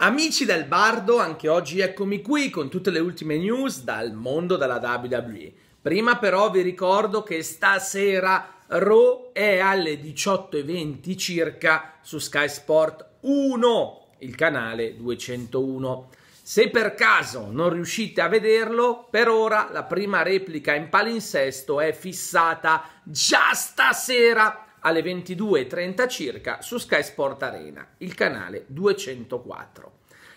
Amici del Bardo, anche oggi eccomi qui con tutte le ultime news dal mondo della WWE. Prima però vi ricordo che stasera Raw è alle 18.20 circa su Sky Sport 1, il canale 201. Se per caso non riuscite a vederlo, per ora la prima replica in palinsesto è fissata già stasera alle 22.30 circa su Sky Sport Arena, il canale 204.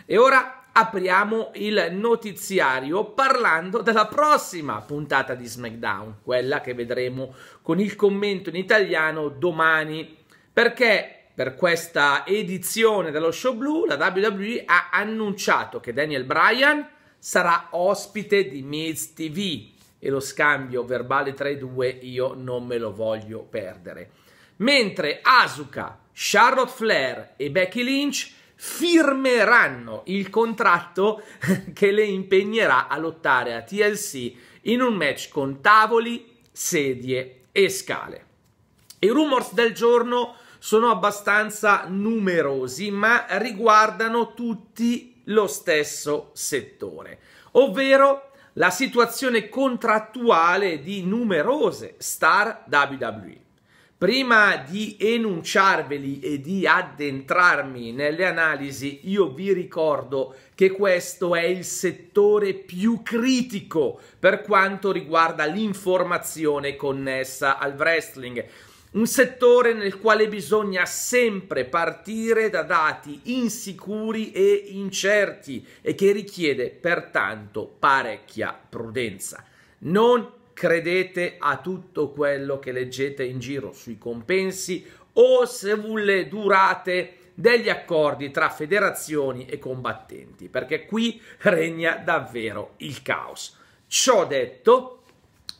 E ora apriamo il notiziario parlando della prossima puntata di SmackDown, quella che vedremo con il commento in italiano domani, perché per questa edizione dello show blu la WWE ha annunciato che Daniel Bryan sarà ospite di Miz TV e lo scambio verbale tra i due io non me lo voglio perdere mentre Asuka, Charlotte Flair e Becky Lynch firmeranno il contratto che le impegnerà a lottare a TLC in un match con tavoli, sedie e scale. I rumors del giorno sono abbastanza numerosi, ma riguardano tutti lo stesso settore, ovvero la situazione contrattuale di numerose star WWE. Prima di enunciarveli e di addentrarmi nelle analisi, io vi ricordo che questo è il settore più critico per quanto riguarda l'informazione connessa al wrestling. Un settore nel quale bisogna sempre partire da dati insicuri e incerti e che richiede pertanto parecchia prudenza. Non credete a tutto quello che leggete in giro sui compensi o se vuole durate degli accordi tra federazioni e combattenti, perché qui regna davvero il caos. Ciò detto,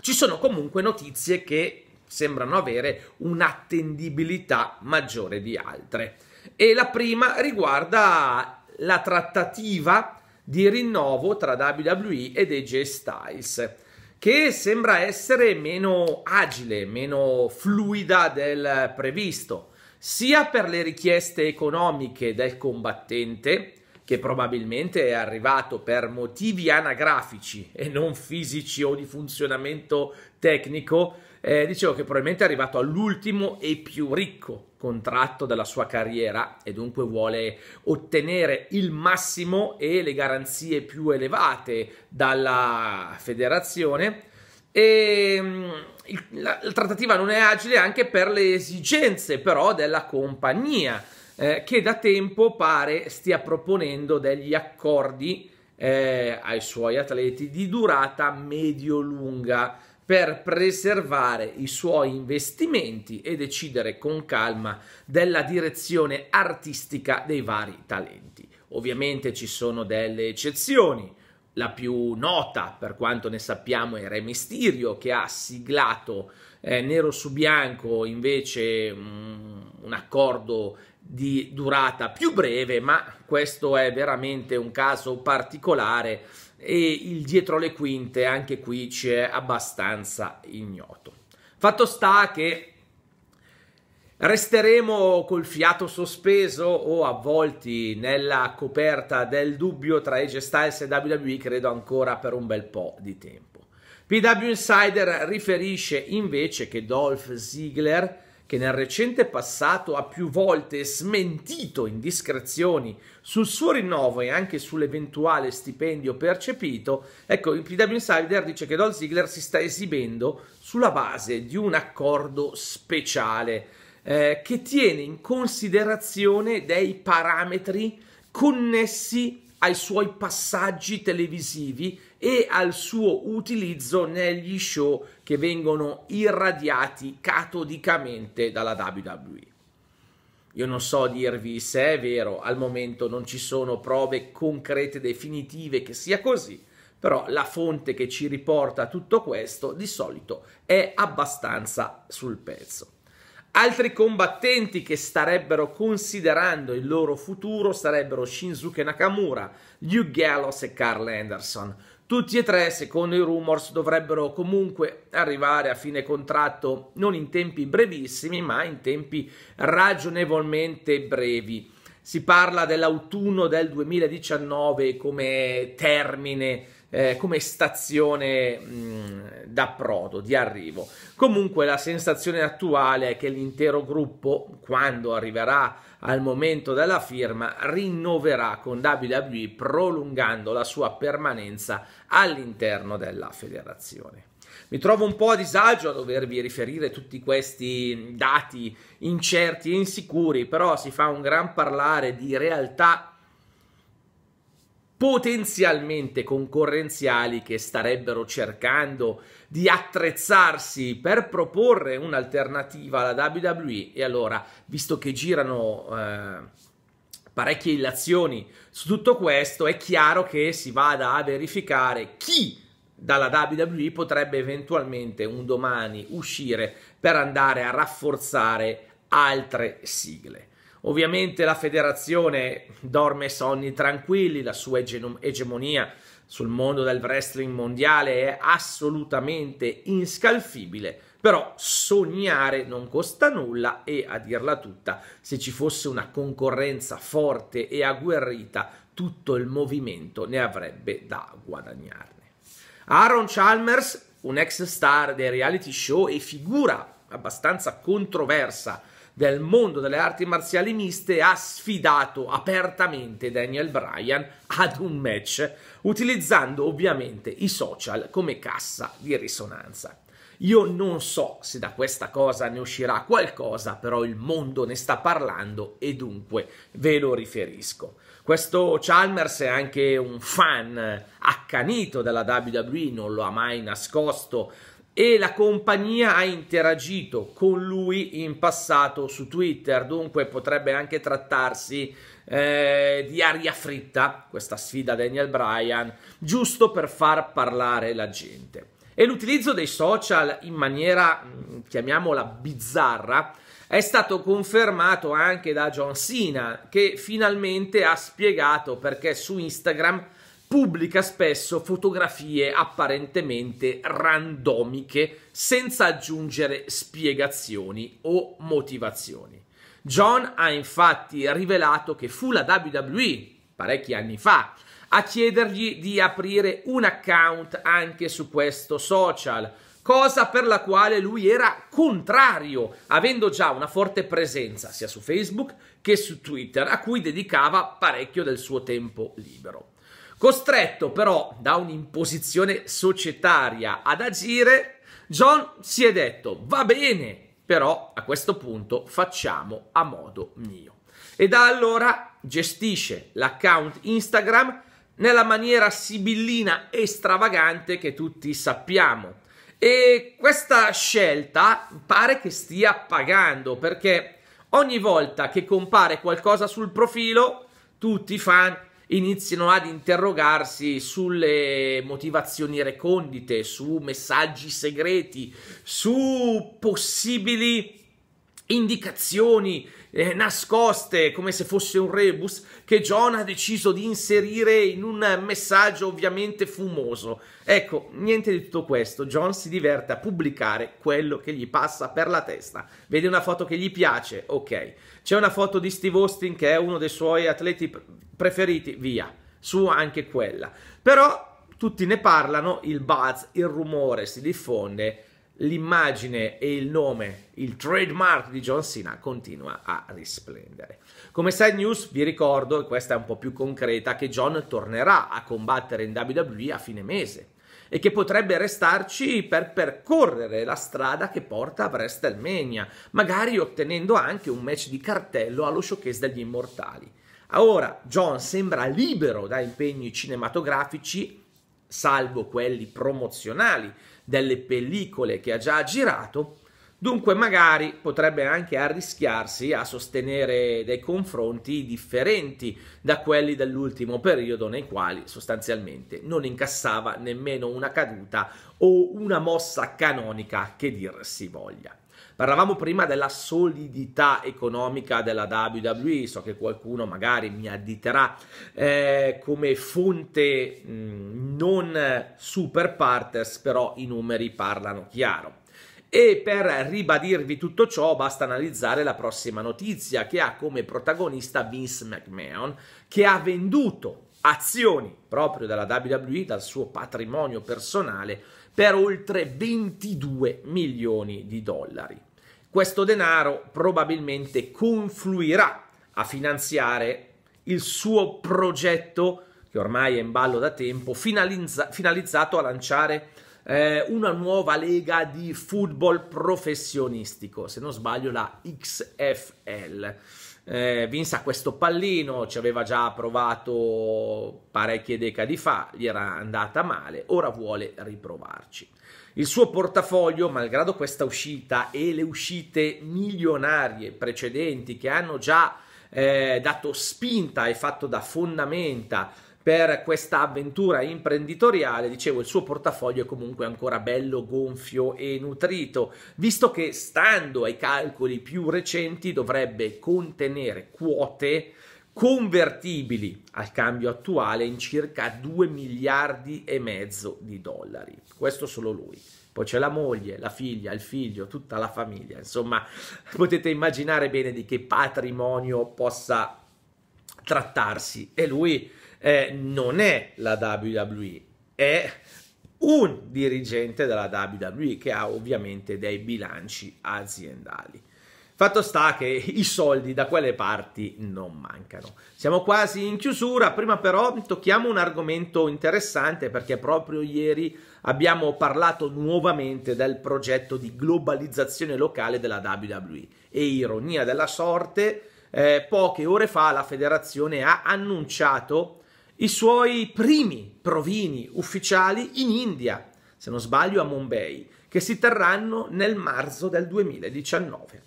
ci sono comunque notizie che sembrano avere un'attendibilità maggiore di altre. E la prima riguarda la trattativa di rinnovo tra WWE ed AJ Styles che sembra essere meno agile, meno fluida del previsto, sia per le richieste economiche del combattente, che probabilmente è arrivato per motivi anagrafici e non fisici o di funzionamento tecnico, eh, dicevo che probabilmente è arrivato all'ultimo e più ricco contratto della sua carriera e dunque vuole ottenere il massimo e le garanzie più elevate dalla federazione e ehm, la, la trattativa non è agile anche per le esigenze però della compagnia eh, che da tempo pare stia proponendo degli accordi eh, ai suoi atleti di durata medio-lunga per preservare i suoi investimenti e decidere con calma della direzione artistica dei vari talenti. Ovviamente ci sono delle eccezioni. La più nota, per quanto ne sappiamo, è Re Mysterio che ha siglato eh, nero su bianco invece mh, mm, un accordo di durata più breve, ma questo è veramente un caso particolare e il dietro le quinte anche qui c'è abbastanza ignoto. Fatto sta che resteremo col fiato sospeso o avvolti nella coperta del dubbio tra AJ Styles e WWE credo ancora per un bel po' di tempo. PW Insider riferisce invece che Dolph Ziggler che nel recente passato ha più volte smentito indiscrezioni sul suo rinnovo e anche sull'eventuale stipendio percepito, ecco, il PW Insider dice che Dolph Ziggler si sta esibendo sulla base di un accordo speciale eh, che tiene in considerazione dei parametri connessi ai suoi passaggi televisivi e al suo utilizzo negli show che vengono irradiati catodicamente dalla WWE. Io non so dirvi se è vero, al momento non ci sono prove concrete definitive che sia così, però la fonte che ci riporta tutto questo di solito è abbastanza sul pezzo. Altri combattenti che starebbero considerando il loro futuro sarebbero Shinsuke Nakamura, Hugh Gallows e Carl Anderson. Tutti e tre, secondo i rumors, dovrebbero comunque arrivare a fine contratto non in tempi brevissimi, ma in tempi ragionevolmente brevi. Si parla dell'autunno del 2019 come termine eh, come stazione d'approdo, di arrivo. Comunque la sensazione attuale è che l'intero gruppo, quando arriverà al momento della firma, rinnoverà con WWE prolungando la sua permanenza all'interno della federazione. Mi trovo un po' a disagio a dovervi riferire tutti questi dati incerti e insicuri, però si fa un gran parlare di realtà potenzialmente concorrenziali che starebbero cercando di attrezzarsi per proporre un'alternativa alla WWE e allora visto che girano eh, parecchie illazioni su tutto questo è chiaro che si vada a verificare chi dalla WWE potrebbe eventualmente un domani uscire per andare a rafforzare altre sigle Ovviamente la federazione dorme sonni tranquilli, la sua egemonia sul mondo del wrestling mondiale è assolutamente inscalfibile, però sognare non costa nulla e a dirla tutta, se ci fosse una concorrenza forte e agguerrita, tutto il movimento ne avrebbe da guadagnarne. Aaron Chalmers, un ex star dei reality show e figura abbastanza controversa del mondo delle arti marziali miste ha sfidato apertamente Daniel Bryan ad un match, utilizzando ovviamente i social come cassa di risonanza. Io non so se da questa cosa ne uscirà qualcosa, però il mondo ne sta parlando e dunque ve lo riferisco. Questo Chalmers è anche un fan accanito della WWE, non lo ha mai nascosto, e la compagnia ha interagito con lui in passato su Twitter, dunque potrebbe anche trattarsi eh, di aria fritta questa sfida Daniel Bryan, giusto per far parlare la gente. E l'utilizzo dei social in maniera, mm, chiamiamola, bizzarra, è stato confermato anche da John Cena, che finalmente ha spiegato perché su Instagram pubblica spesso fotografie apparentemente randomiche senza aggiungere spiegazioni o motivazioni. John ha infatti rivelato che fu la WWE, parecchi anni fa, a chiedergli di aprire un account anche su questo social, cosa per la quale lui era contrario, avendo già una forte presenza sia su Facebook che su Twitter, a cui dedicava parecchio del suo tempo libero. Costretto però da un'imposizione societaria ad agire, John si è detto va bene, però a questo punto facciamo a modo mio. E da allora gestisce l'account Instagram nella maniera sibillina e stravagante che tutti sappiamo. E questa scelta pare che stia pagando perché ogni volta che compare qualcosa sul profilo, tutti i fan iniziano ad interrogarsi sulle motivazioni recondite, su messaggi segreti, su possibili indicazioni eh, nascoste come se fosse un rebus che John ha deciso di inserire in un messaggio ovviamente fumoso. Ecco, niente di tutto questo, John si diverte a pubblicare quello che gli passa per la testa. Vede una foto che gli piace, ok. C'è una foto di Steve Austin che è uno dei suoi atleti preferiti, via. Su anche quella. Però tutti ne parlano, il buzz, il rumore si diffonde l'immagine e il nome, il trademark di John Cena continua a risplendere. Come side news vi ricordo, e questa è un po' più concreta, che John tornerà a combattere in WWE a fine mese e che potrebbe restarci per percorrere la strada che porta a WrestleMania, magari ottenendo anche un match di cartello allo showcase degli immortali. Ora John sembra libero da impegni cinematografici salvo quelli promozionali delle pellicole che ha già girato, dunque magari potrebbe anche arrischiarsi a sostenere dei confronti differenti da quelli dell'ultimo periodo nei quali sostanzialmente non incassava nemmeno una caduta o una mossa canonica che dir si voglia. Parlavamo prima della solidità economica della WWE, so che qualcuno magari mi additerà eh, come fonte mh, mm, non super partners, però i numeri parlano chiaro. E per ribadirvi tutto ciò basta analizzare la prossima notizia che ha come protagonista Vince McMahon che ha venduto azioni proprio dalla WWE, dal suo patrimonio personale, per oltre 22 milioni di dollari. Questo denaro probabilmente confluirà a finanziare il suo progetto, che ormai è in ballo da tempo, finalizza- finalizzato a lanciare eh, una nuova lega di football professionistico, se non sbaglio la XFL eh, vinse a questo pallino, ci aveva già provato parecchie decadi fa, gli era andata male, ora vuole riprovarci. Il suo portafoglio, malgrado questa uscita e le uscite milionarie precedenti che hanno già eh, dato spinta e fatto da fondamenta per questa avventura imprenditoriale, dicevo, il suo portafoglio è comunque ancora bello, gonfio e nutrito, visto che stando ai calcoli più recenti dovrebbe contenere quote convertibili al cambio attuale in circa 2 miliardi e mezzo di dollari. Questo solo lui. Poi c'è la moglie, la figlia, il figlio, tutta la famiglia. Insomma, potete immaginare bene di che patrimonio possa trattarsi. E lui eh, non è la WWE, è un dirigente della WWE che ha ovviamente dei bilanci aziendali. Fatto sta che i soldi da quelle parti non mancano. Siamo quasi in chiusura, prima però tocchiamo un argomento interessante perché proprio ieri abbiamo parlato nuovamente del progetto di globalizzazione locale della WWE e ironia della sorte, eh, poche ore fa la federazione ha annunciato i suoi primi provini ufficiali in India, se non sbaglio a Mumbai, che si terranno nel marzo del 2019.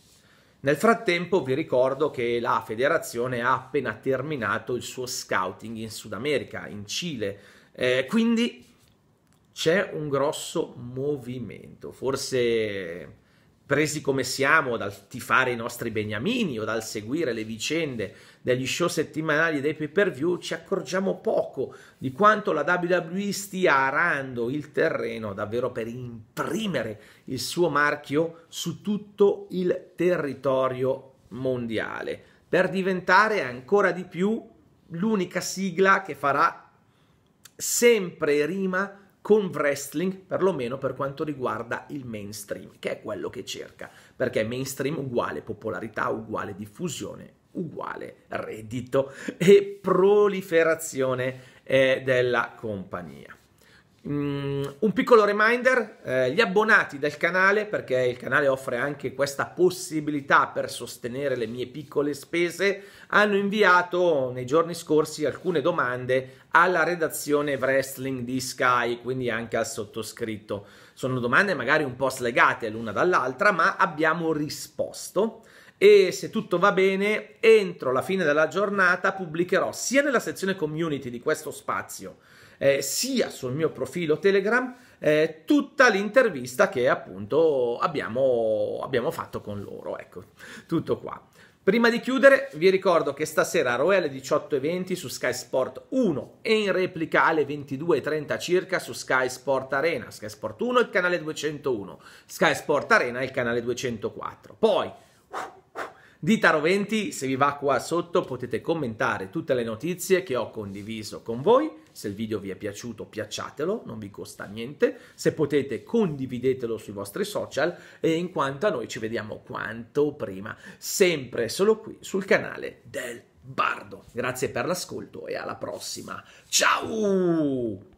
Nel frattempo vi ricordo che la federazione ha appena terminato il suo scouting in Sud America, in Cile, eh, quindi c'è un grosso movimento, forse presi come siamo dal tifare i nostri beniamini o dal seguire le vicende degli show settimanali e dei pay per view, ci accorgiamo poco di quanto la WWE stia arando il terreno davvero per imprimere il suo marchio su tutto il territorio mondiale, per diventare ancora di più l'unica sigla che farà sempre rima con wrestling, perlomeno per quanto riguarda il mainstream, che è quello che cerca, perché mainstream uguale popolarità, uguale diffusione, uguale reddito e proliferazione eh, della compagnia. Mm, un piccolo reminder, eh, gli abbonati del canale, perché il canale offre anche questa possibilità per sostenere le mie piccole spese, hanno inviato nei giorni scorsi alcune domande alla redazione wrestling di Sky, quindi anche al sottoscritto. Sono domande magari un po' slegate l'una dall'altra, ma abbiamo risposto e se tutto va bene, entro la fine della giornata pubblicherò sia nella sezione community di questo spazio eh, sia sul mio profilo Telegram eh, tutta l'intervista che appunto abbiamo, abbiamo fatto con loro. Ecco, tutto qua. Prima di chiudere, vi ricordo che stasera a Roe alle 18.20 su Sky Sport 1 e in replica alle 22.30 circa su Sky Sport Arena. Sky Sport 1 è il canale 201, Sky Sport Arena è il canale 204. Poi, dita Roventi, se vi va qua sotto potete commentare tutte le notizie che ho condiviso con voi se il video vi è piaciuto, piacciatelo, non vi costa niente. Se potete, condividetelo sui vostri social e in quanto a noi ci vediamo quanto prima, sempre solo qui sul canale del Bardo. Grazie per l'ascolto e alla prossima. Ciao!